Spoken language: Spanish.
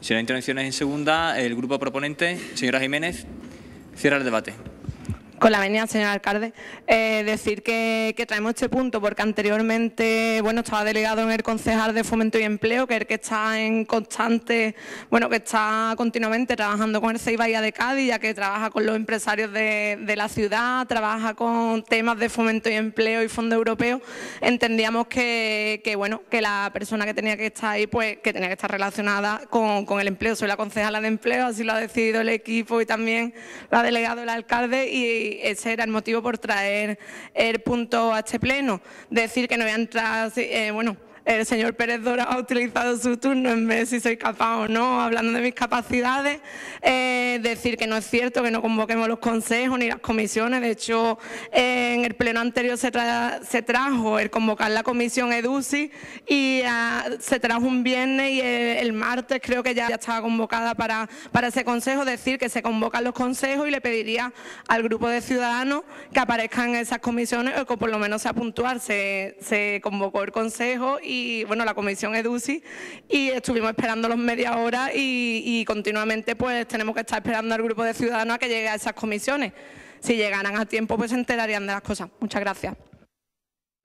Si no hay intervenciones en segunda, el grupo proponente, señora Jiménez, cierra el debate con la venia, señor alcalde, eh, decir que, traemos este punto porque anteriormente, bueno, estaba delegado en el concejal de Fomento y Empleo, que es el que está en constante, bueno, que está continuamente trabajando con el Seibaya de Cádiz, ya que trabaja con los empresarios de, la ciudad, trabaja con temas de Fomento y Empleo y Fondo Europeo. Entendíamos que, bueno, que la persona que tenía que estar ahí, pues, que tenía que estar relacionada con, el empleo. Soy la concejala de empleo, así lo ha decidido el equipo y también lo ha delegado el alcalde y ese era el motivo por traer el punto a este pleno. Decir que no voy a eh, bueno, el señor Pérez Dora ha utilizado su turno en vez de si soy capaz o no, hablando de mis capacidades, eh, decir que no es cierto que no convoquemos los consejos ni las comisiones. De hecho, en el pleno anterior se, trajo el convocar la comisión EDUCI y ah, se trajo un viernes y el, martes creo que ya, estaba convocada para, para ese consejo, decir que se convocan los consejos y le pediría al grupo de ciudadanos que aparezcan en esas comisiones o que por lo menos sea puntual. se convocó el consejo y y bueno, la comisión EDUCI y estuvimos esperando los media hora y, y continuamente pues tenemos que estar esperando al grupo de ciudadanos a que llegue a esas comisiones. Si llegaran a tiempo pues se enterarían de las cosas. Muchas gracias.